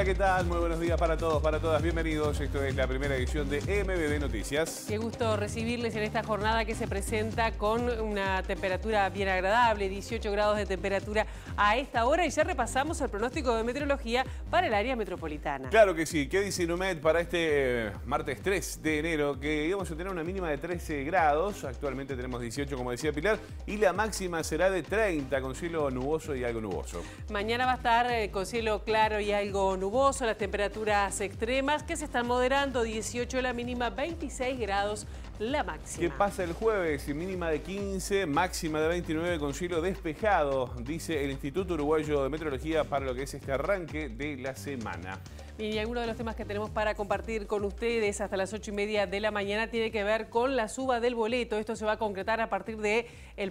Hola, ¿qué tal? Muy buenos días para todos, para todas. Bienvenidos. Esto es la primera edición de MBB Noticias. Qué gusto recibirles en esta jornada que se presenta con una temperatura bien agradable, 18 grados de temperatura a esta hora. Y ya repasamos el pronóstico de meteorología para el área metropolitana. Claro que sí. ¿Qué dice NUMED para este eh, martes 3 de enero? Que íbamos a tener una mínima de 13 grados. Actualmente tenemos 18, como decía Pilar. Y la máxima será de 30, con cielo nuboso y algo nuboso. Mañana va a estar eh, con cielo claro y algo nuboso las temperaturas extremas que se están moderando, 18 la mínima, 26 grados la máxima. ¿Qué pasa el jueves? Mínima de 15, máxima de 29 con cielo despejado, dice el Instituto Uruguayo de Meteorología para lo que es este arranque de la semana. Y alguno de los temas que tenemos para compartir con ustedes hasta las 8 y media de la mañana tiene que ver con la suba del boleto. Esto se va a concretar a partir de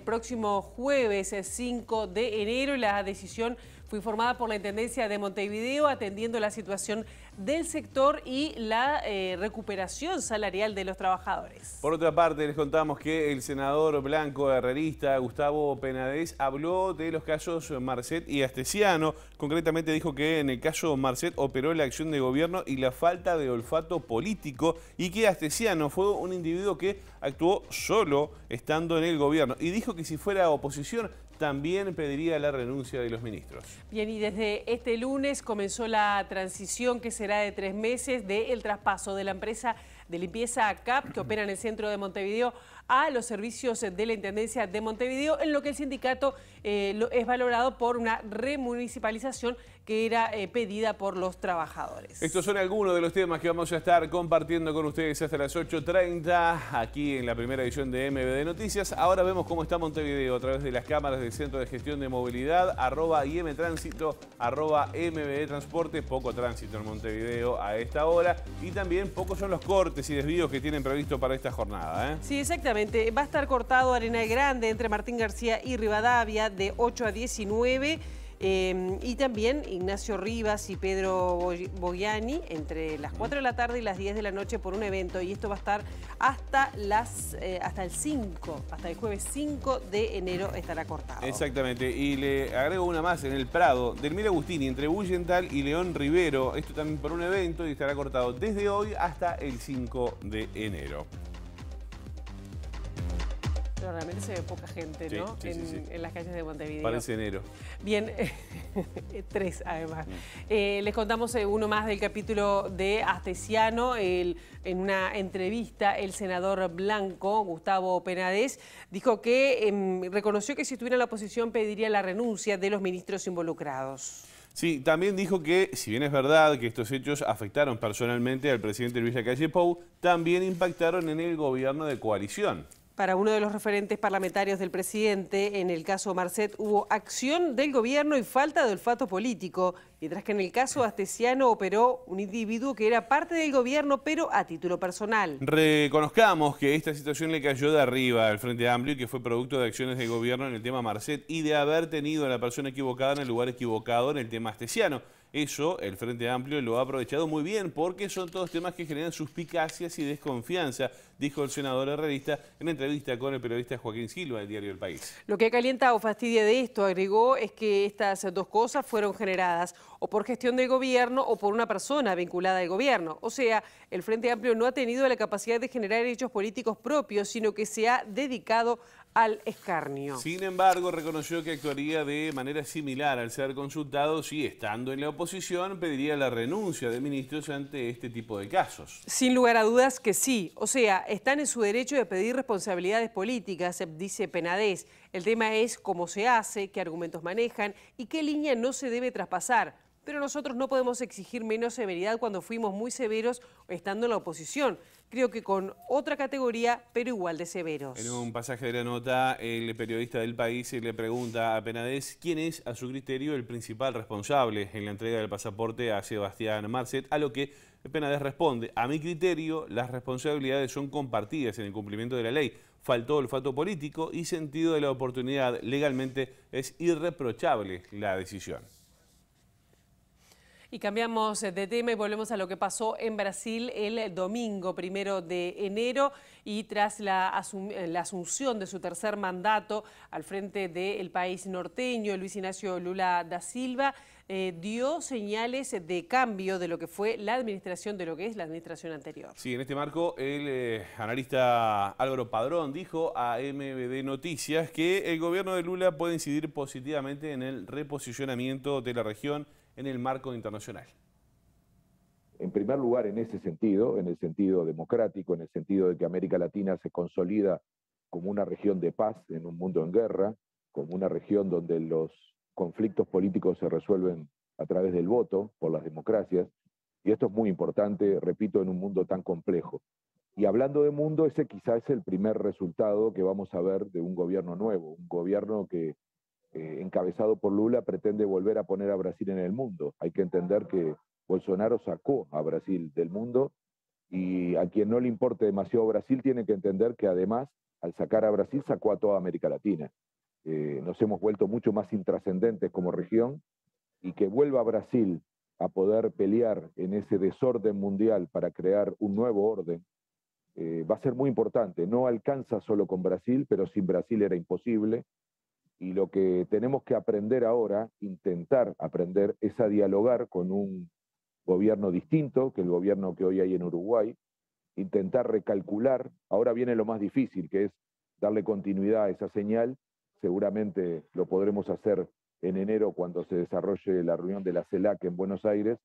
próximo jueves 5 eh, de enero la decisión fue informada por la Intendencia de Montevideo atendiendo la situación del sector y la eh, recuperación salarial de los trabajadores. Por otra parte, les contamos que el senador blanco herrerista Gustavo Penadez habló de los casos Marcet y Astesiano. Concretamente dijo que en el caso Marcet operó la acción de gobierno y la falta de olfato político y que Astesiano fue un individuo que actuó solo estando en el gobierno. Y dijo que si fuera oposición también pediría la renuncia de los ministros. Bien, y desde este lunes comenzó la transición que será de tres meses del traspaso de la empresa de limpieza CAP que opera en el centro de Montevideo a los servicios de la Intendencia de Montevideo, en lo que el sindicato eh, es valorado por una remunicipalización que era eh, pedida por los trabajadores. Estos son algunos de los temas que vamos a estar compartiendo con ustedes hasta las 8.30 aquí en la primera edición de MBD Noticias. Ahora vemos cómo está Montevideo a través de las cámaras del Centro de Gestión de Movilidad, arroba IM arroba MBD Transporte, poco tránsito en Montevideo a esta hora y también pocos son los cortes y desvíos que tienen previsto para esta jornada. ¿eh? Sí, exactamente. Va a estar cortado Arena Grande entre Martín García y Rivadavia de 8 a 19. Em, y también Ignacio Rivas y Pedro Bogiani entre las 4 de la tarde y las 10 de la noche por un evento. Y esto va a estar hasta, las, eh, hasta el 5, hasta el jueves 5 de enero estará cortado. Exactamente. Y le agrego una más en el Prado. Delmira Agustini entre Bullental y León Rivero. Esto también por un evento y estará cortado desde hoy hasta el 5 de enero realmente se ve poca gente, ¿no? en, las calles de Montevideo. Parece enero. Bien, tres además. Mm. Eh, les contamos eh, uno más del capítulo de Astesiano. en una entrevista, el senador blanco, Gustavo Penades, dijo que em, reconoció que si estuviera en la oposición pediría la renuncia de los ministros involucrados. Sí, también dijo que, si bien es verdad que estos hechos afectaron personalmente al presidente Luis Lacalle Pou, también impactaron en el gobierno de coalición para uno de los referentes parlamentarios del presidente. En el caso Marcet hubo acción del gobierno y falta de olfato político, mientras que en el caso Astesiano operó un individuo que era parte del gobierno, pero a título personal. Reconozcamos que esta situación le cayó de arriba al Frente Amplio y que fue producto de acciones del gobierno en el tema Marcet y de haber tenido a la persona equivocada en el lugar equivocado en el tema Astesiano. Eso el Frente Amplio lo ha aprovechado muy bien porque son todos temas que generan suspicacias y desconfianza, dijo el senador herrerista en entrevista con el periodista Joaquín Silva del diario El País. Lo que calienta o fastidia de esto, agregó, es que estas dos cosas fueron generadas o por gestión del gobierno o por una persona vinculada al gobierno. O sea, el Frente Amplio no ha tenido la capacidad de generar hechos políticos propios, sino que se ha dedicado al escarnio. Sin embargo, reconoció que actuaría de manera similar al ser consultado si, estando en la oposición, pediría la renuncia de ministros ante este tipo de casos. Sin lugar a dudas que sí. O sea, están en su derecho de pedir responsabilidades políticas, dice Penadez. El tema es cómo se hace, qué argumentos manejan y qué línea no se debe traspasar pero nosotros no podemos exigir menos severidad cuando fuimos muy severos estando en la oposición creo que con otra categoría, pero igual de severos. En un pasaje de la nota, el periodista del país le pregunta a Penades quién es, a su criterio, el principal responsable en la entrega del pasaporte a Sebastián Marcet, a lo que Penades responde, a mi criterio, las responsabilidades son compartidas en el cumplimiento de la ley. Faltó olfato político y sentido de la oportunidad. Legalmente es irreprochable la decisión. Y cambiamos eh, de tema y volvemos a lo que pasó en Brasil el domingo primero de enero y tras la, eh, asunción de su tercer mandato al frente del país norteño, Luis Ignacio Lula da Silva eh, dio señales de cambio de lo que fue la administración, de lo que es la administración anterior. Sí, en este marco el analista Álvaro Padrón dijo a MBD Noticias que el gobierno de Lula puede incidir positivamente en el reposicionamiento de la región en el marco internacional? En primer lugar, en ese sentido, en el sentido democrático, en el sentido de que América Latina se consolida como una región de paz en un mundo en guerra, como una región donde los conflictos políticos se resuelven a través del voto por las democracias. Y esto es muy importante, repito, en un mundo tan complejo. Y hablando de mundo, ese quizás es el primer resultado que vamos a ver de un gobierno nuevo, un gobierno que encabezado por Lula, pretende volver a poner a Brasil en el mundo. Hay que entender que Bolsonaro sacó a Brasil del mundo y a quien no le importe demasiado Brasil tiene que entender que además, al sacar a Brasil, sacó a toda América Latina. Eh, nos hemos vuelto mucho más intrascendentes como región y que vuelva Brasil a poder pelear en ese desorden mundial para crear un nuevo orden, eh, va a ser muy importante. No alcanza solo con Brasil, pero sin Brasil era imposible. Y lo que tenemos que aprender ahora, intentar aprender, es a dialogar con un gobierno distinto que el gobierno que hoy hay en Uruguay, intentar recalcular. Ahora viene lo más difícil, que es darle continuidad a esa señal. Seguramente lo podremos hacer en enero cuando se desarrolle la reunión de la CELAC en Buenos Aires.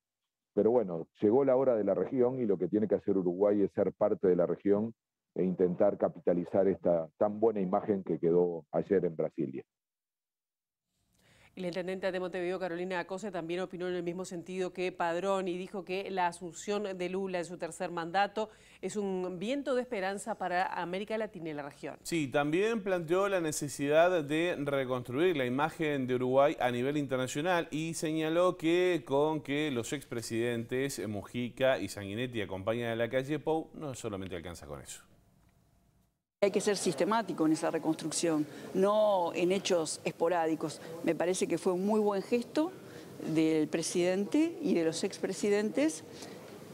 Pero bueno, llegó la hora de la región y lo que tiene que hacer Uruguay es ser parte de la región e intentar capitalizar esta tan buena imagen que quedó ayer en Brasilia. El la intendente de Montevideo, Carolina Acosta también opinó en el mismo sentido que Padrón y dijo que la asunción de Lula en su tercer mandato es un viento de esperanza para América Latina y la región. Sí, también planteó la necesidad de reconstruir la imagen de Uruguay a nivel internacional y señaló que con que los expresidentes Mujica y Sanguinetti acompañan a la calle Pou, no solamente alcanza con eso. Hay que ser sistemático en esa reconstrucción, no en hechos esporádicos. Me parece que fue un muy buen gesto del presidente y de los expresidentes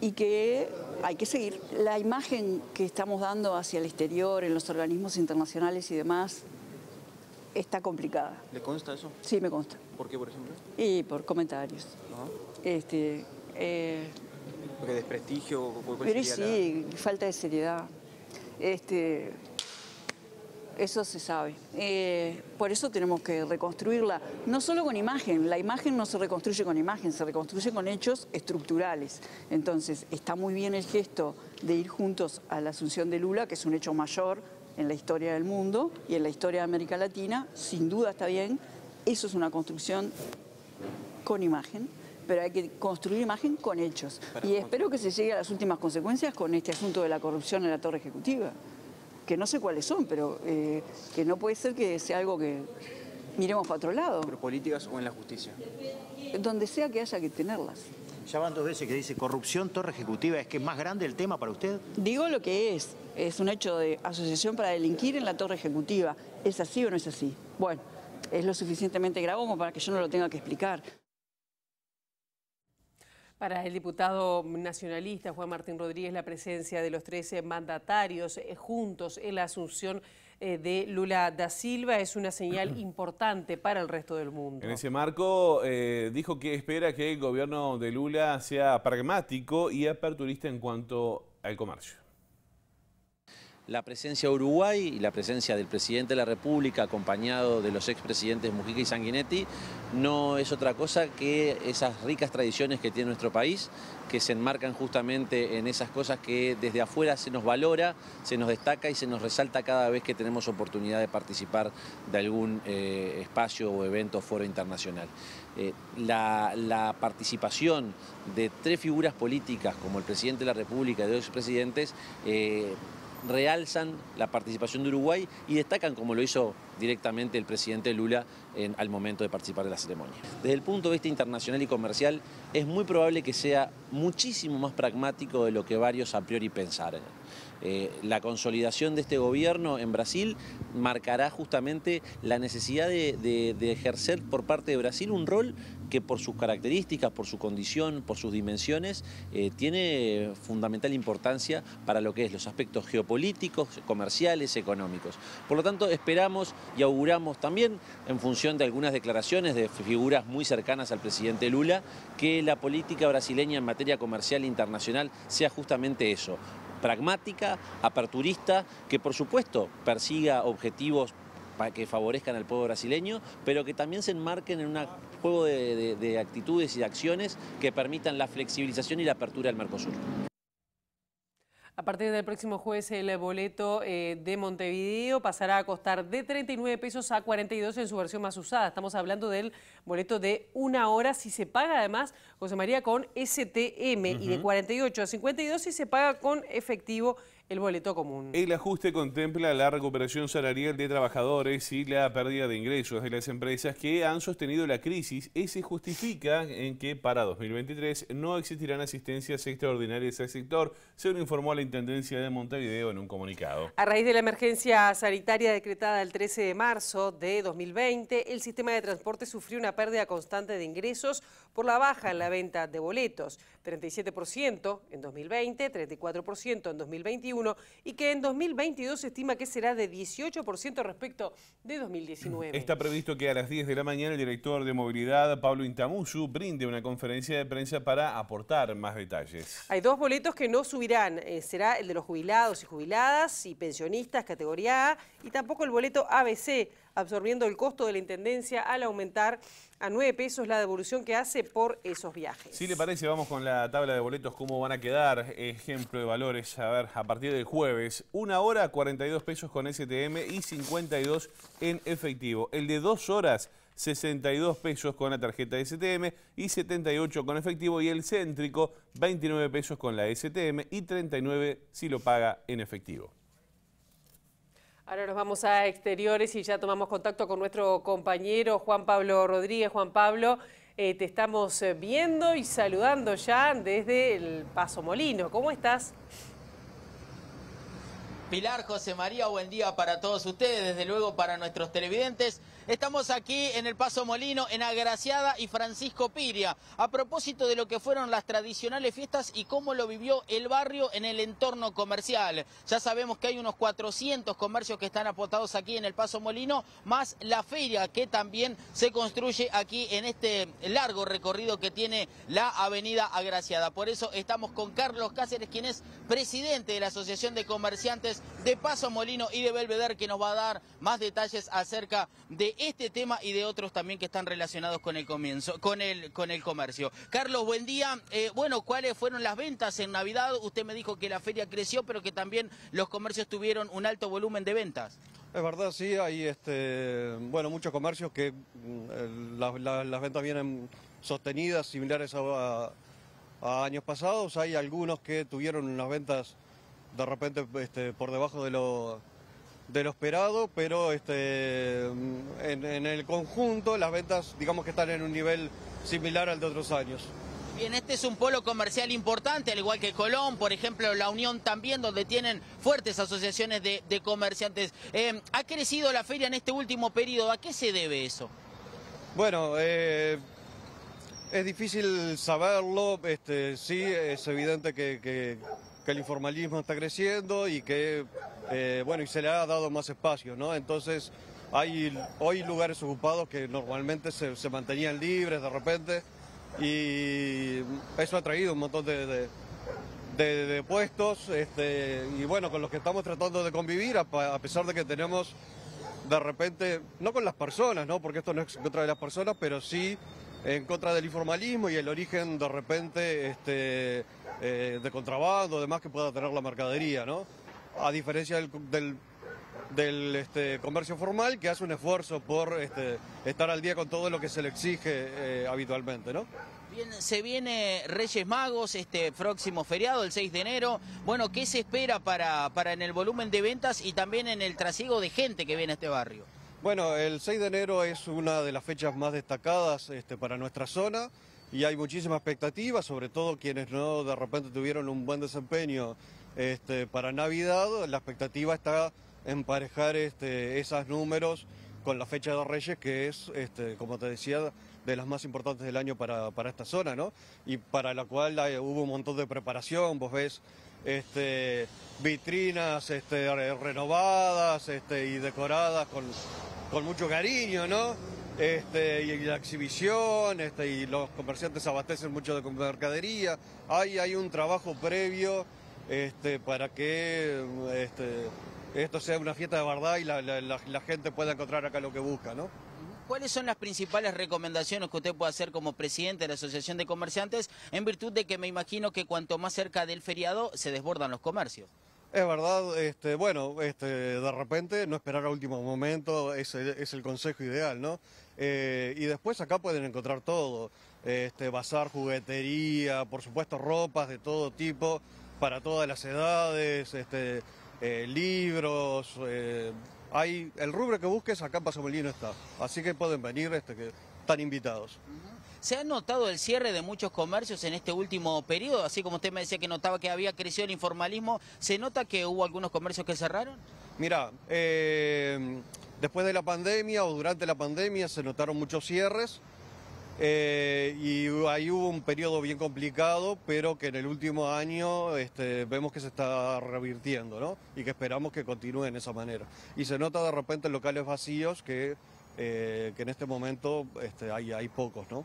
y que hay que seguir. La imagen que estamos dando hacia el exterior, en los organismos internacionales y demás, está complicada. ¿Le consta eso? Sí, me consta. ¿Por qué, por ejemplo? Y por comentarios. ¿Por Este, eh... desprestigio. Pero sí, falta de seriedad. Este, eso se sabe. Eh, por eso tenemos que reconstruirla, no solo con imagen, la imagen no se reconstruye con imagen, se reconstruye con hechos estructurales. Entonces, está muy bien el gesto de ir juntos a la asunción de Lula, que es un hecho mayor en la historia del mundo y en la historia de América Latina, sin duda está bien, eso es una construcción con imagen pero hay que construir imagen con hechos. y espero que se llegue a las últimas consecuencias con este asunto de la corrupción en la torre ejecutiva que no sé cuáles son, pero eh, que no puede ser que sea algo que miremos para otro lado. ¿Pero políticas o en la justicia? Donde sea que haya que tenerlas. Ya van dos veces que dice corrupción, torre ejecutiva. ¿Es que es más grande el tema para usted? Digo lo que es. Es un hecho de asociación para delinquir en la torre ejecutiva. ¿Es así o no es así? Bueno, es lo suficientemente grave como para que yo no lo tenga que explicar. Para el diputado nacionalista Juan Martín Rodríguez, la presencia de los 13 mandatarios eh, juntos en la asunción eh, de Lula da Silva es una señal importante para el resto del mundo. En ese marco, eh, dijo que espera que el gobierno de Lula sea pragmático y aperturista en cuanto al comercio la presencia de Uruguay y la presencia del presidente de la República acompañado de los expresidentes Mujica y Sanguinetti no es otra cosa que esas ricas tradiciones que tiene nuestro país, que se enmarcan justamente en esas cosas que desde afuera se nos valora, se nos destaca y se nos resalta cada vez que tenemos oportunidad de participar de algún eh, espacio o evento o foro internacional. Eh, la, participación de tres figuras políticas como el presidente de la República y dos expresidentes eh, realzan la participación de Uruguay y destacan como lo hizo directamente el presidente Lula en, al momento de participar de la ceremonia. Desde el punto de vista internacional y comercial, es muy probable que sea muchísimo más pragmático de lo que varios a priori pensaron. Eh, la consolidación de este gobierno en Brasil marcará justamente la necesidad de ejercer por parte de Brasil un rol que por sus características, por su condición, por sus dimensiones, eh, tiene fundamental importancia para lo que es los aspectos geopolíticos, comerciales, económicos. Por lo tanto, esperamos y auguramos también, en función de algunas declaraciones de figuras muy cercanas al presidente Lula, que la política brasileña en materia comercial internacional sea justamente eso, pragmática, aperturista, que por supuesto persiga objetivos que favorezcan al pueblo brasileño, pero que también se enmarquen en un juego de, actitudes y acciones que permitan la flexibilización y la apertura del Mercosur. A partir del próximo jueves el boleto eh, de Montevideo pasará a costar de 39 pesos a 42 en su versión más usada. Estamos hablando del boleto de una hora si se paga además, José María, con STM y de 48 a 52 si se paga con efectivo el boleto común. El ajuste contempla la recuperación salarial de trabajadores y la pérdida de ingresos de las empresas que han sostenido la crisis y se justifica en que para 2023 no existirán asistencias extraordinarias al sector, se lo informó la Intendencia de Montevideo en un comunicado. A raíz de la emergencia sanitaria decretada el 13 de marzo de 2020, el sistema de transporte sufrió una pérdida constante de ingresos por la baja en la venta de boletos. 37% en 2020, 34% en 2021 y que en 2022 se estima que será de 18% respecto de 2019. Está previsto que a las 10 de la mañana el director de movilidad, Pablo Intamusu, brinde una conferencia de prensa para aportar más detalles. Hay dos boletos que no subirán, eh, será el de los jubilados y jubiladas y pensionistas categoría A y tampoco el boleto ABC, absorbiendo el costo de la Intendencia al aumentar a 9 pesos la devolución que hace por esos viajes. Si le parece, vamos con la tabla de boletos, cómo van a quedar, ejemplo de valores, a ver, a partir del jueves, una hora 42 pesos con STM y 52 en efectivo. El de dos horas 62 pesos con la tarjeta STM y 78 con efectivo y el céntrico 29 pesos con la STM y 39 si lo paga en efectivo. Ahora nos vamos a exteriores y ya tomamos contacto con nuestro compañero Juan Pablo Rodríguez. Juan Pablo, eh, te estamos eh, viendo y saludando ya desde el Paso Molino. ¿Cómo estás? Pilar, José María, buen día para todos ustedes, desde luego para nuestros televidentes. Estamos aquí en el Paso Molino, en Agraciada y Francisco Piria, a propósito de lo que fueron las tradicionales fiestas y cómo lo vivió el barrio en el entorno comercial. Ya sabemos que hay unos 400 comercios que están apostados aquí en el Paso Molino, más la feria que también se construye aquí en este largo recorrido que tiene la avenida Agraciada. Por eso estamos con Carlos Cáceres, quien es presidente de la Asociación de Comerciantes de Paso Molino y de Belvedere, que nos va a dar más detalles acerca de este tema y de otros también que están relacionados con el comienzo, con el, con el comercio. Carlos, buen día. Eh, bueno, ¿cuáles fueron las ventas en Navidad? Usted me dijo que la feria creció, pero que también los comercios tuvieron un alto volumen de ventas. Es verdad, sí, hay este, bueno, muchos comercios que mm, las ventas vienen sostenidas, similares a, años pasados. Hay algunos que tuvieron unas ventas de repente este, por debajo de lo de lo esperado, pero este, en, el conjunto las ventas digamos que están en un nivel similar al de otros años. Bien, este es un polo comercial importante, al igual que Colón, por ejemplo, La Unión también, donde tienen fuertes asociaciones de, comerciantes. Eh, ¿Ha crecido la feria en este último periodo? ¿A qué se debe eso? Bueno, eh, es difícil saberlo, este, sí, es evidente que que el informalismo está creciendo y que, eh, bueno, y se le ha dado más espacio, ¿no? Entonces, hay hoy lugares ocupados que normalmente se, mantenían libres de repente y eso ha traído un montón de, puestos este, y bueno, con los que estamos tratando de convivir, a, pesar de que tenemos de repente, no con las personas, ¿no? porque esto no es contra de las personas, pero sí en contra del informalismo y el origen de repente este, eh, de contrabando, demás que pueda tener la mercadería, ¿no? A diferencia del, este, comercio formal que hace un esfuerzo por este, estar al día con todo lo que se le exige eh, habitualmente, ¿no? Bien, se viene Reyes Magos este próximo feriado, el 6 de enero. Bueno, ¿qué se espera para, para en el volumen de ventas y también en el trasiego de gente que viene a este barrio? Bueno, el 6 de enero es una de las fechas más destacadas este, para nuestra zona y hay muchísima expectativa, sobre todo quienes no de repente tuvieron un buen desempeño este, para Navidad. La expectativa está emparejar este, esos números con la fecha de Reyes, que es, este, como te decía, de las más importantes del año para, esta zona, ¿no? Y para la cual eh, hubo un montón de preparación, vos ves este, vitrinas este, renovadas este, y decoradas con, mucho cariño, ¿no? Este, y la exhibición, este, y los comerciantes abastecen mucho de mercadería. Hay, hay un trabajo previo este, para que este, esto sea una fiesta de verdad y la gente pueda encontrar acá lo que busca, ¿no? ¿cuáles son las principales recomendaciones que usted puede hacer como presidente de la Asociación de Comerciantes en virtud de que me imagino que cuanto más cerca del feriado se desbordan los comercios? Es verdad, este, bueno, este, de repente no esperar a último momento es el, consejo ideal, ¿no? Eh, y después acá pueden encontrar todo, este, bazar, juguetería, por supuesto ropas de todo tipo, para todas las edades, este, eh, libros, eh, el rubro que busques, acá en está. Así que pueden venir, este, están invitados. ¿Se ha notado el cierre de muchos comercios en este último periodo? Así como usted me decía que notaba que había crecido el informalismo, ¿se nota que hubo algunos comercios que cerraron? Mira, eh, después de la pandemia o durante la pandemia se notaron muchos cierres. Eh, y ahí hubo un periodo bien complicado, pero que en el último año este, vemos que se está revirtiendo, ¿no? Y que esperamos que continúe en esa manera. Y se nota de repente en locales vacíos que, eh, que en este momento este, hay, hay pocos, ¿no?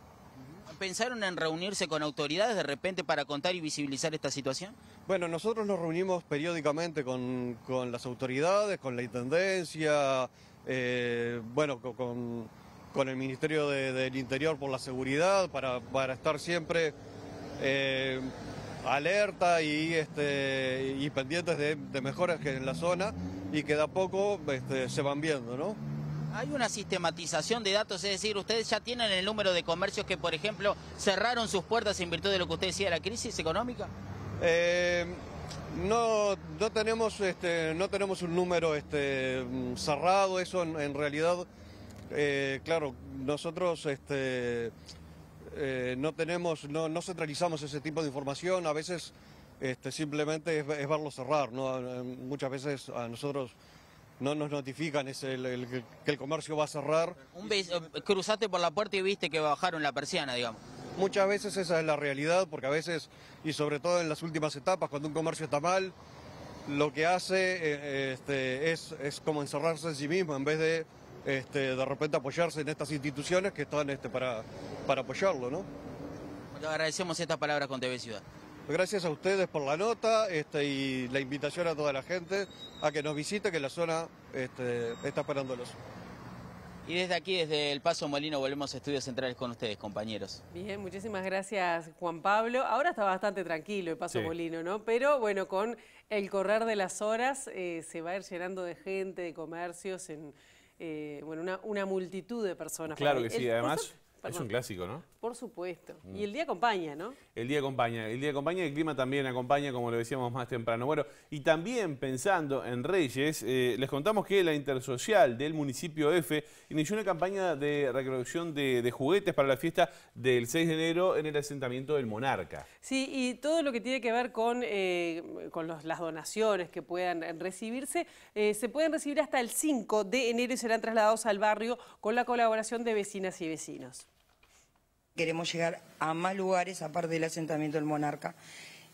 ¿Pensaron en reunirse con autoridades de repente para contar y visibilizar esta situación? Bueno, nosotros nos reunimos periódicamente con, las autoridades, con la Intendencia, eh, bueno, con con el Ministerio del Interior por la seguridad, para, estar siempre eh, alerta y, este, y pendientes de, mejoras que en la zona y que de poco este, se van viendo, ¿no? Hay una sistematización de datos, es decir, ustedes ya tienen el número de comercios que, por ejemplo, cerraron sus puertas en virtud de lo que usted decía, la crisis económica. Eh, no, no tenemos, este, no tenemos un número este, cerrado, eso en realidad eh, claro, nosotros este, eh, no tenemos, no, centralizamos ese tipo de información, a veces este, simplemente es, verlo cerrar, ¿no? Eh, muchas veces a nosotros no nos notifican que el comercio va a cerrar. Un cruzaste por la puerta y viste que bajaron la persiana, digamos. Muchas veces esa es la realidad, porque a veces, y sobre todo en las últimas etapas, cuando un comercio está mal, lo que hace este, es como encerrarse en sí mismo en vez de este, de repente apoyarse en estas instituciones que están este, para, para apoyarlo. ¿no? Bueno, agradecemos estas palabras con TV Ciudad. Gracias a ustedes por la nota este, y la invitación a toda la gente a que nos visite, que la zona este, está esperándolos. Y desde aquí, desde El Paso Molino, volvemos a Estudios Centrales con ustedes, compañeros. Bien, muchísimas gracias, Juan Pablo. Ahora está bastante tranquilo El Paso Molino, ¿no? Pero bueno, con el correr de las horas eh, se va a ir llenando de gente, de comercios en eh, bueno, una, multitud de personas. Claro que sí, además. Es un clásico, ¿no? Por supuesto. Y mm. el día acompaña, ¿no? El día acompaña. El día acompaña, el clima también acompaña, como lo decíamos más temprano. Bueno, y también pensando en Reyes, eh, les contamos que la Intersocial del municipio F inició una campaña de recolección de, juguetes para la fiesta del 6 de enero en el asentamiento del Monarca. Sí, y todo lo que tiene que ver con, eh, con las donaciones que puedan recibirse, eh, se pueden recibir hasta el 5 de enero y serán trasladados al barrio con la colaboración de vecinas y vecinos queremos llegar a más lugares aparte del asentamiento del monarca.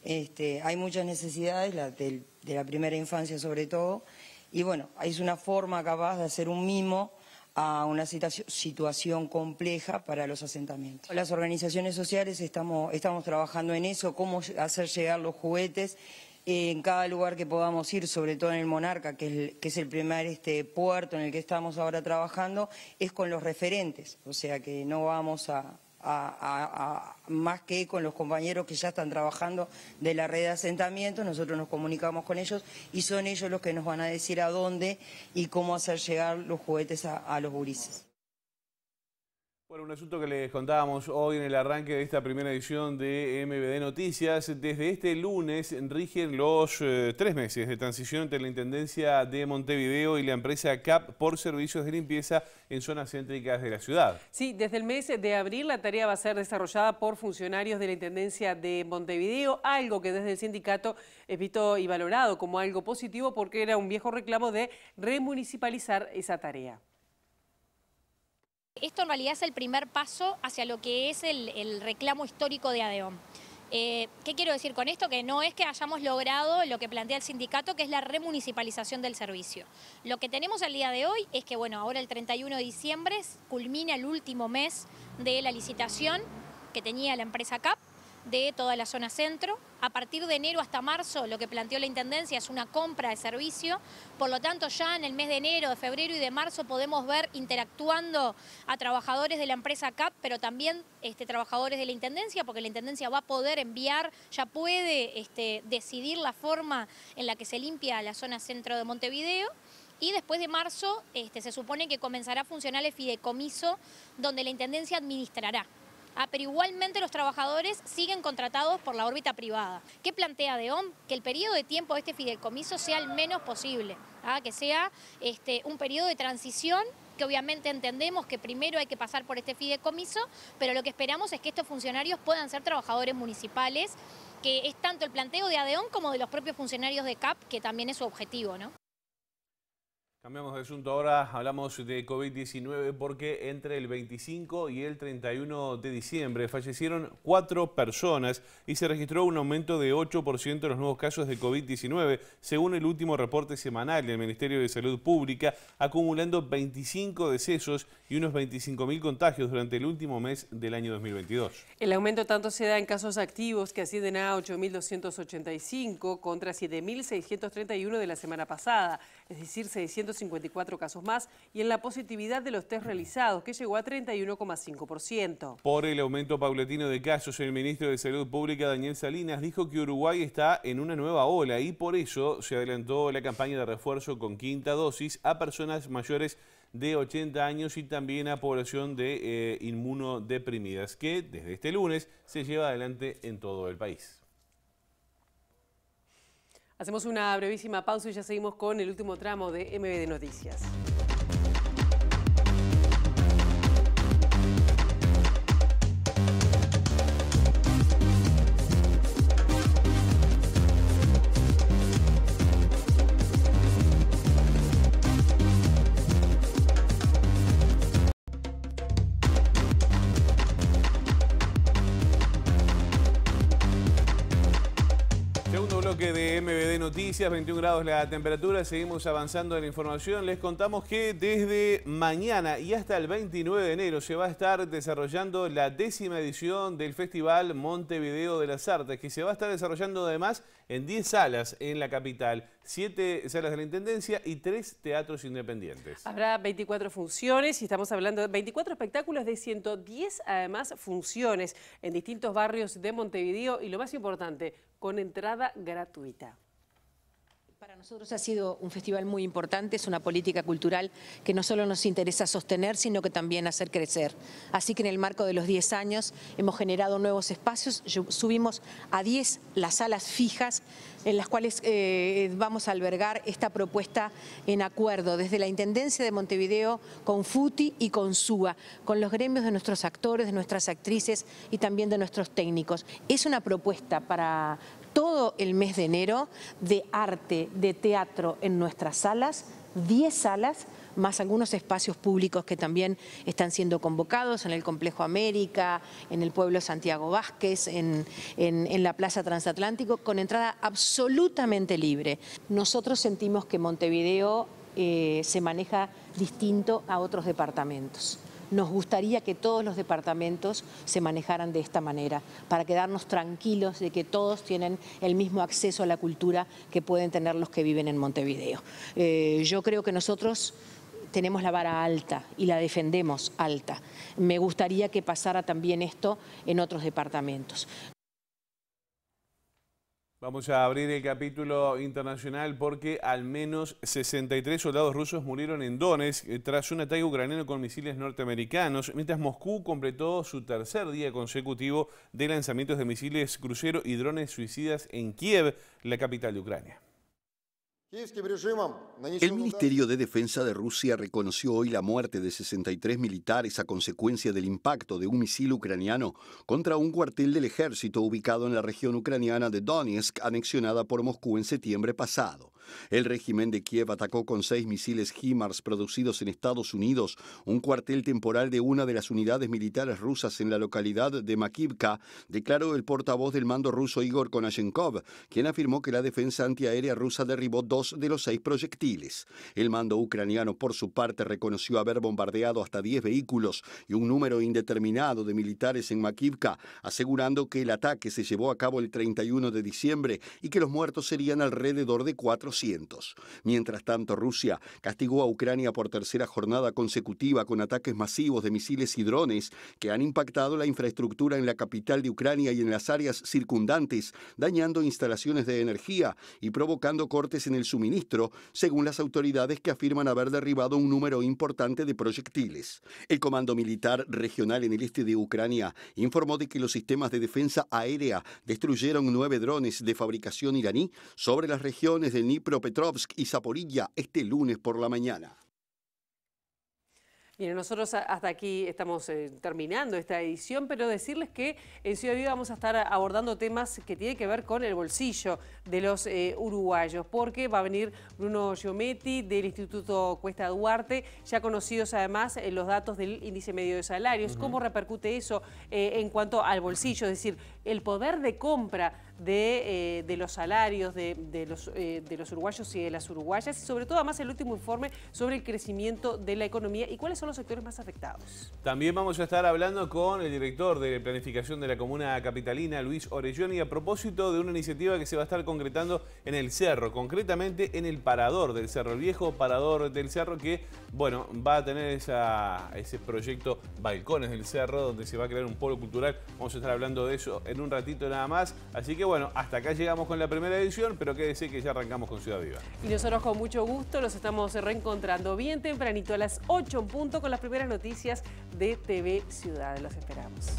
Este, hay muchas necesidades, la de la primera infancia sobre todo, y bueno, es una forma capaz de hacer un mimo a una situación compleja para los asentamientos. Las organizaciones sociales estamos, estamos trabajando en eso, cómo hacer llegar los juguetes en cada lugar que podamos ir, sobre todo en el Monarca, que es el, que es el primer este, puerto en el que estamos ahora trabajando, es con los referentes, o sea que no vamos a, a, más que con los compañeros que ya están trabajando de la red de asentamientos nosotros nos comunicamos con ellos y son ellos los que nos van a decir a dónde y cómo hacer llegar los juguetes a, los gurises. Bueno, un asunto que les contábamos hoy en el arranque de esta primera edición de MBD Noticias. Desde este lunes rigen los eh, tres meses de transición entre la Intendencia de Montevideo y la empresa CAP por servicios de limpieza en zonas céntricas de la ciudad. Sí, desde el mes de abril la tarea va a ser desarrollada por funcionarios de la Intendencia de Montevideo, algo que desde el sindicato es visto y valorado como algo positivo porque era un viejo reclamo de remunicipalizar esa tarea. Esto en realidad es el primer paso hacia lo que es el, reclamo histórico de ADEOM. Eh, ¿Qué quiero decir con esto? Que no es que hayamos logrado lo que plantea el sindicato, que es la remunicipalización del servicio. Lo que tenemos al día de hoy es que, bueno, ahora el 31 de diciembre culmina el último mes de la licitación que tenía la empresa CAP de toda la zona centro. A partir de enero hasta marzo lo que planteó la Intendencia es una compra de servicio, por lo tanto ya en el mes de enero, de febrero y de marzo podemos ver interactuando a trabajadores de la empresa CAP, pero también este, trabajadores de la Intendencia, porque la Intendencia va a poder enviar, ya puede este, decidir la forma en la que se limpia la zona centro de Montevideo. Y después de marzo este, se supone que comenzará a funcionar el fideicomiso donde la Intendencia administrará. Ah, pero igualmente los trabajadores siguen contratados por la órbita privada. ¿Qué plantea DEOM? Que el periodo de tiempo de este fideicomiso sea el menos posible, ¿ah? que sea este, un periodo de transición que obviamente entendemos que primero hay que pasar por este fideicomiso, pero lo que esperamos es que estos funcionarios puedan ser trabajadores municipales, que es tanto el planteo de ADEON como de los propios funcionarios de CAP, que también es su objetivo, ¿no? Cambiamos de asunto ahora, hablamos de COVID-19 porque entre el 25 y el 31 de diciembre fallecieron cuatro personas y se registró un aumento de 8% en los nuevos casos de COVID-19, según el último reporte semanal del Ministerio de Salud Pública, acumulando 25 decesos y unos 25.000 contagios durante el último mes del año 2022. El aumento tanto se da en casos activos que ascienden a 8.285 contra 7.631 de la semana pasada, es decir, 600 54 casos más y en la positividad de los test realizados, que llegó a 31,5%. Por el aumento paulatino de casos, el ministro de Salud Pública, Daniel Salinas, dijo que Uruguay está en una nueva ola y por eso se adelantó la campaña de refuerzo con quinta dosis a personas mayores de 80 años y también a población de eh, inmunodeprimidas, que desde este lunes se lleva adelante en todo el país. Hacemos una brevísima pausa y ya seguimos con el último tramo de MBD Noticias. 21 grados la temperatura, seguimos avanzando en la información. Les contamos que desde mañana y hasta el 29 de enero se va a estar desarrollando la décima edición del Festival Montevideo de las Artes, que se va a estar desarrollando además en 10 salas en la capital, 7 salas de la Intendencia y 3 teatros independientes. Habrá 24 funciones y estamos hablando de 24 espectáculos de 110 además funciones en distintos barrios de Montevideo y lo más importante, con entrada gratuita. Para nosotros ha sido un festival muy importante, es una política cultural que no solo nos interesa sostener, sino que también hacer crecer. Así que en el marco de los 10 años hemos generado nuevos espacios, subimos a 10 las salas fijas en las cuales eh, vamos a albergar esta propuesta en acuerdo desde la Intendencia de Montevideo con FUTI y con SUA, con los gremios de nuestros actores, de nuestras actrices y también de nuestros técnicos. Es una propuesta para, todo el mes de enero de arte, de teatro en nuestras salas, 10 salas más algunos espacios públicos que también están siendo convocados en el Complejo América, en el pueblo Santiago Vázquez, en, la Plaza Transatlántico, con entrada absolutamente libre. Nosotros sentimos que Montevideo eh, se maneja distinto a otros departamentos. Nos gustaría que todos los departamentos se manejaran de esta manera, para quedarnos tranquilos de que todos tienen el mismo acceso a la cultura que pueden tener los que viven en Montevideo. Eh, yo creo que nosotros tenemos la vara alta y la defendemos alta. Me gustaría que pasara también esto en otros departamentos. Vamos a abrir el capítulo internacional porque al menos 63 soldados rusos murieron en Donetsk eh, tras un ataque ucraniano con misiles norteamericanos, mientras Moscú completó su tercer día consecutivo de lanzamientos de misiles crucero y drones suicidas en Kiev, la capital de Ucrania. El Ministerio de Defensa de Rusia reconoció hoy la muerte de 63 militares a consecuencia del impacto de un misil ucraniano contra un cuartel del ejército ubicado en la región ucraniana de Donetsk, anexionada por Moscú en septiembre pasado. El régimen de Kiev atacó con seis misiles HIMARS producidos en Estados Unidos un cuartel temporal de una de las unidades militares rusas en la localidad de Makivka, declaró el portavoz del mando ruso Igor Konashenkov, quien afirmó que la defensa antiaérea rusa derribó dos de los seis proyectiles. El mando ucraniano, por su parte, reconoció haber bombardeado hasta 10 vehículos y un número indeterminado de militares en Makivka, asegurando que el ataque se llevó a cabo el 31 de diciembre y que los muertos serían alrededor de 400. Mientras tanto, Rusia castigó a Ucrania por tercera jornada consecutiva con ataques masivos de misiles y drones que han impactado la infraestructura en la capital de Ucrania y en las áreas circundantes, dañando instalaciones de energía y provocando cortes en el suministro, según las autoridades que afirman haber derribado un número importante de proyectiles. El Comando Militar Regional en el este de Ucrania informó de que los sistemas de defensa aérea destruyeron nueve drones de fabricación iraní sobre las regiones de Dnipropetrovsk y Zaporilla este lunes por la mañana. Miren, nosotros hasta aquí estamos eh, terminando esta edición, pero decirles que en Ciudad Viva vamos a estar abordando temas que tienen que ver con el bolsillo de los eh, uruguayos, porque va a venir Bruno Giometti del Instituto Cuesta Duarte, ya conocidos además eh, los datos del índice medio de salarios, cómo repercute eso en cuanto al bolsillo, es decir, el poder de compra de, eh, los salarios de, los, eh, de, los, uruguayos y de las uruguayas, y sobre todo además el último informe sobre el crecimiento de la economía y cuáles son los sectores más afectados. También vamos a estar hablando con el director de planificación de la comuna capitalina, Luis Orelloni, a propósito de una iniciativa que se va a estar concretando en el Cerro, concretamente en el Parador del Cerro, el viejo Parador del Cerro que, bueno, va a tener esa, ese proyecto Balcones del Cerro, donde se va a crear un polo cultural. Vamos a estar hablando de eso en un ratito nada más. Así que bueno, hasta acá llegamos con la primera edición, pero qué que ya arrancamos con Ciudad Viva. Y nosotros con mucho gusto los estamos reencontrando bien tempranito a las 8 en punto con las primeras noticias de TV Ciudad. Los esperamos.